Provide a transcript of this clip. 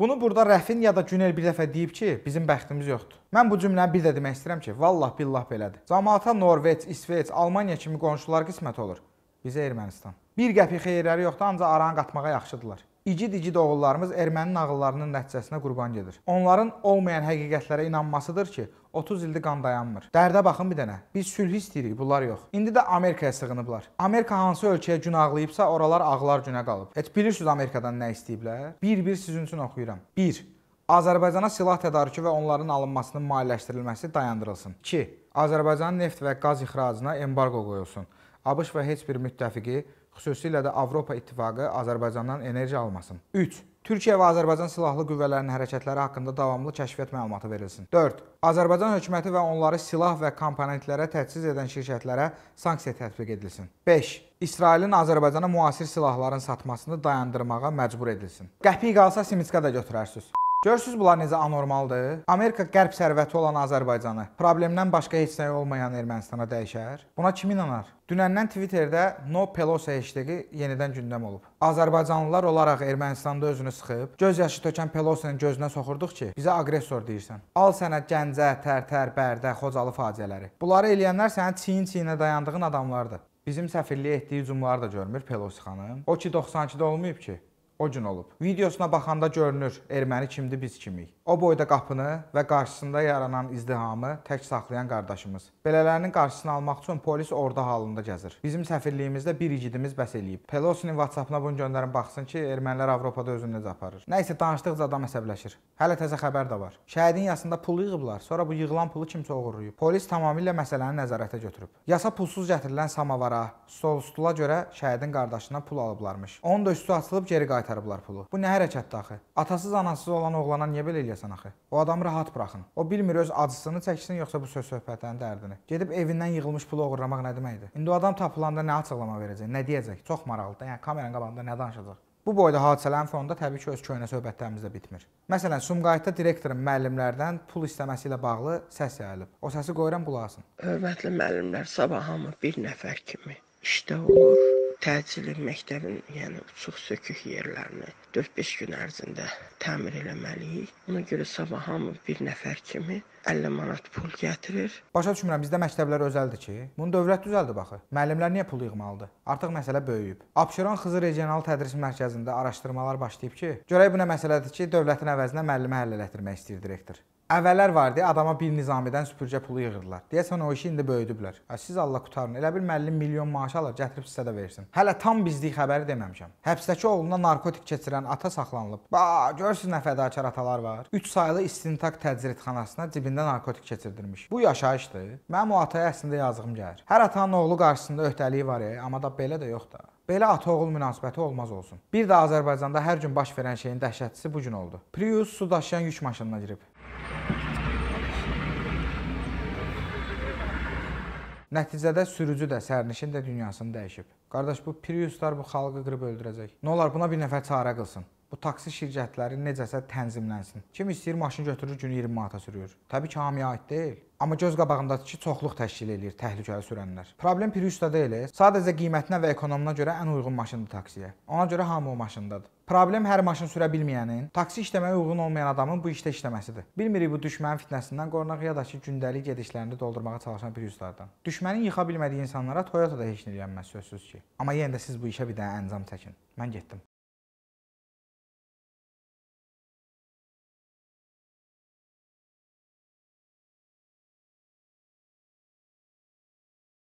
Bunu burada Rəfin ya da Günel bir dəfə deyib ki, bizim bəxtimiz yoxdur. Mən bu cümləni bir də demək istəyirəm ki, vallah billah belədir. Cəmaata Norveç, İsveç, Almaniya kimi qonşular qismət olur. Bizə Ermənistan. Bir qəpik xeyirləri yoxdur, ancaq aranı qatmağa yaxşıdırlar. İgid-igid oğullarımız erməni nağıllarının nəticəsinə qurban gedir. Onların olmayan həqiqətlərə inanmasıdır ki, 30 ildir qan dayanmır. Dərdə baxın bir dənə. Biz sülh istəyirik, bunlar yox. İndi də Amerikaya sığınıblar. Amerika hansı ölkəyə gün ağlayıbsa, oralar ağlar günə qalıb. Heç bilirsiniz Amerikadan nə istəyiblər? Bir-bir sizin üçün oxuyuram. 1. Azərbaycana silah tədarükü və onların alınmasının maliyyələşdirilməsi dayandırılsın. 2. Azərbaycanın neft və qaz ixracına embargo qoyulsun. ABŞ və heç bir müttəfiqi, xüsusilə də Avropa İttifaqı Azərbaycandan enerji almasın. 3. Türkiyə və Azərbaycan silahlı qüvvələrinin hərəkətləri haqqında davamlı kəşfiyyat məlumatı verilsin. 4. Azərbaycan hökuməti və onları silah və komponentlərə təchiz edən şirkətlərə sanksiya tətbiq edilsin. 5. İsrailin Azərbaycana müasir silahların satmasını dayandırmağa məcbur edilsin. Qəpik qalsa Simitska da götürərsiniz. Görürsüz bunlar necə anormaldır? Amerika qərb sərvəti olan Azərbaycanı problemdən başqa heç nə olmayan Ermənistana dəyişər? Buna kim inanar? Dünəndən Twitterdə No Pelosi hashtag-i yenidən gündəm olub. Azərbaycanlılar olaraq Ermənistanda özünü sıxıb, göz yaşı tökən Pelosinin gözünə soxurduq ki, bizə aqressor deyirsən. Al sənə Gəncə, Tərtər, Bərdə, Xocalı faciələri. Bunları eləyənlər sənin çiyin-çiyinə dayandığın adamlardır. Bizim səfirliyə etdiyi hücumları da görmür Pelosi xanım. O ki 92-də olmayıb ki o gün olub. Videosuna baxanda görünür, erməni kimdir biz kimik. O boyda qapını və qarşısında yaranan izdihamı tək saxlayan qardaşımız. Belələrinin qarşısını almaq üçün polis orada halında gəzir. Bizim səfirliyimizdə bir igidimiz bəs eləyib. Pelosinin WhatsApp-ına bunu göndərin baxsın ki, ermənilər Avropada özünü necə aparır. Nə isə danışdıqca adam əsəbləşir. Hələ təzə xəbər də var. Şəhidin yasında pul yığıblar, sonra bu yığılan pulu kimsə oğurlayıb. Polis tamamilə məsələni nəzarətə götürüb. Yasa pulsuz gətirilən samavara, stol stula görə şəhidin qardaşından pul alıblarmış. Onun da üstü açılıb geri qayıtıb qaytarıblar pulu. Bu nə hərəkətdir axı? Atasız, anasız olan oğlana niyə belə eləyəsən axı? O adamı rahat buraxın. O bilmir öz acısını çəksin yoxsa bu söz söhbətlərin dərdini. Gedib evindən yığılmış pulu oğurlamaq nə deməkdir? İndi o adam tapılanda nə açıqlama verəcək, nə deyəcək? Çox maraqlıdır. Yəni kameranın qabağında nə danışacaq? Bu boyda hadisələrin fonunda təbii ki, öz köhnə söhbətlərimiz də bitmir. Məsələn, Sumqayıtda direktorun müəllimlərdən pul istəməsi ilə bağlı səs yayılıb. O səsi qoyuram qulağısın. Hörmətli müəllimlər, sabah hamı bir nəfər kimi işdə olur təhsilin, məktəbin, yəni uçuq-sökük yerlərini 4-5 gün ərzində təmir eləməliyik. Ona görə sabah hamı bir nəfər kimi 50 manat pul gətirir. Başa düşmürəm, bizdə məktəblər özəldir ki. Bunu dövlət düzəldi baxı. Müəllimlər niyə pul yığmalıdır? Artıq məsələ böyüyüb. Abşeron Xızı Regional Tədris Mərkəzində araşdırmalar başlayıb ki, görək bu nə məsələdir ki, dövlətin əvəzinə müəllimi həll elətdirmək istəyir direktor. Əvvəllər vardı, adama bir nizamidən süpürgə pulu yığırdılar. Deyəsən o işi indi böyüdüblər. Ə, siz Allah qutarın. Elə bil müəllim milyon maaş alır, gətirib sizə də versin. Hələ tam bizlik xəbəri deməmişəm. Həbsdəki oğluna narkotik keçirən ata saxlanılıb. Ba, görürsüz nə fədakar atalar var. 3 saylı istintaq təcridxanasına cibində narkotik keçirdirmiş. Bu yaşayışdır. Mənim o ataya əslində yazığım gəlir. Hər atanın oğlu qarşısında öhdəliyi var, amma da belə də yox da. Belə ata-oğul münasibəti olmaz olsun. Bir də Azərbaycanda hər gün baş verən şeyin dəhşətlisi bu gün oldu. Prius su daşıyan yük maşınına girib. Nəticədə sürücü də, sərnişin də dünyasını dəyişib. Qardaş, bu Priuslar bu xalqı qırıb öldürəcək. Nə olar buna bir nəfər çarə qılsın. Bu taksi şirkətləri necəsə tənzimlənsin. Kim istəyir maşın götürür günü 20 manata sürür. Təbii ki, hamıya aid deyil. Amma göz qabağındadır ki, çoxluq təşkil eləyir təhlükəli sürənlər. Problem Priusda elə, sadəcə qiymətinə və ekonomuna görə ən uyğun maşındır taksiyə. Ona görə hamı o maşındadır. Problem hər maşın sürə bilməyənin, taksi işləməyə uyğun olmayan adamın bu işdə işləməsidir. Bilmirik bu düşmənin fitnəsindən qorunaq ya da ki, gündəlik gedişlərini doldurmağa çalışan Priuslardan. Düşmənin yixa bilmədiyi insanlara Toyota da heç nə eləyənməz sözsüz ki. Amma yenə də siz bu işə bir dənə əncam çəkin. Mən getdim.